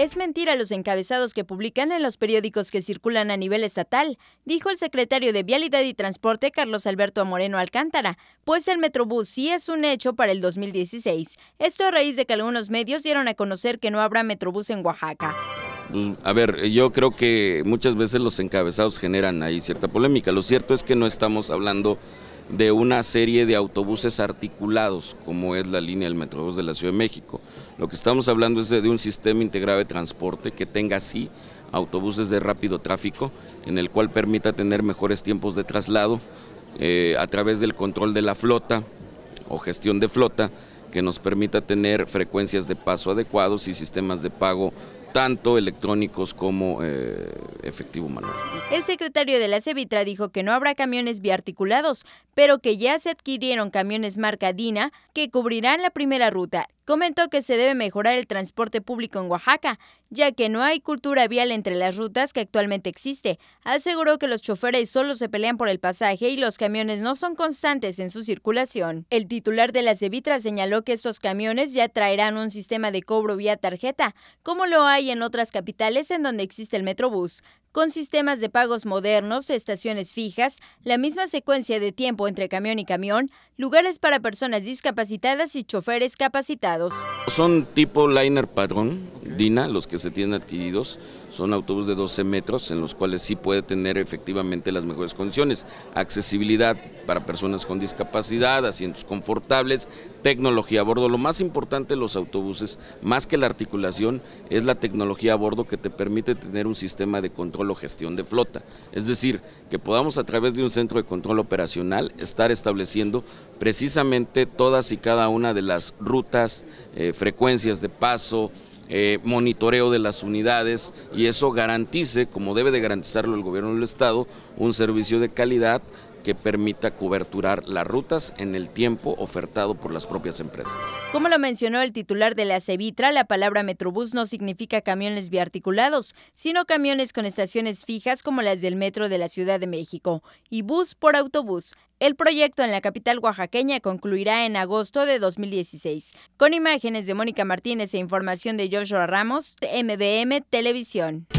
Es mentira los encabezados que publican en los periódicos que circulan a nivel estatal, dijo el secretario de Vialidad y Transporte Carlos Alberto Moreno Alcántara, pues el Metrobús sí es un hecho para el 2016. Esto a raíz de que algunos medios dieron a conocer que no habrá Metrobús en Oaxaca. Pues, a ver, yo creo que muchas veces los encabezados generan ahí cierta polémica. Lo cierto es que no estamos hablando de una serie de autobuses articulados, como es la línea del Metrobús de la Ciudad de México. Lo que estamos hablando es de, un sistema integrado de transporte que tenga así autobuses de rápido tráfico, en el cual permita tener mejores tiempos de traslado eh, a través del control de la flota o gestión de flota, que nos permita tener frecuencias de paso adecuados y sistemas de pago tanto electrónicos como eh, efectivo manual. El secretario de la Cevitra dijo que no habrá camiones biarticulados, pero que ya se adquirieron camiones marca DINA que cubrirán la primera ruta. Comentó que se debe mejorar el transporte público en Oaxaca, ya que no hay cultura vial entre las rutas que actualmente existe. Aseguró que los choferes solo se pelean por el pasaje y los camiones no son constantes en su circulación. El titular de la Cevitra señaló que estos camiones ya traerán un sistema de cobro vía tarjeta, como lo hay y en otras capitales en donde existe el Metrobús. Con sistemas de pagos modernos, estaciones fijas, la misma secuencia de tiempo entre camión y camión, lugares para personas discapacitadas y choferes capacitados. Son tipo liner padrón, DINA, los que se tienen adquiridos, son autobús de 12 metros en los cuales sí puede tener efectivamente las mejores condiciones, accesibilidad para personas con discapacidad, asientos confortables, tecnología a bordo. Lo más importante de los autobuses, más que la articulación, es la tecnología a bordo que te permite tener un sistema de control o gestión de flota. Es decir, que podamos a través de un centro de control operacional estar estableciendo precisamente todas y cada una de las rutas, eh, frecuencias de paso, eh, monitoreo de las unidades y eso garantice, como debe de garantizarlo el gobierno del Estado, un servicio de calidad que permita coberturar las rutas en el tiempo ofertado por las propias empresas. Como lo mencionó el titular de la Cevitra, la palabra Metrobús no significa camiones biarticulados, sino camiones con estaciones fijas como las del Metro de la Ciudad de México y bus por autobús. El proyecto en la capital oaxaqueña concluirá en agosto de 2016. Con imágenes de Mónica Martínez e información de Joshua Ramos, MBM Televisión.